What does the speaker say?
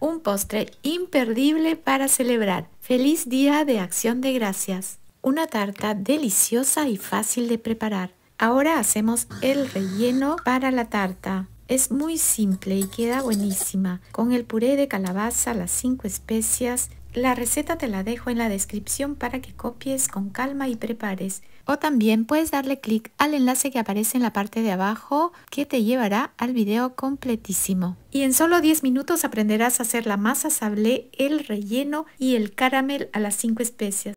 un postre imperdible para celebrar. Feliz Día de Acción de Gracias. Una tarta deliciosa y fácil de preparar. Ahora hacemos el relleno para la tarta. Es muy simple y queda buenísima. Con el puré de calabaza, las cinco especias, la receta te la dejo en la descripción para que copies con calma y prepares. O también puedes darle clic al enlace que aparece en la parte de abajo que te llevará al video completísimo. Y en solo 10 minutos aprenderás a hacer la masa sablé, el relleno y el caramel a las 5 especias.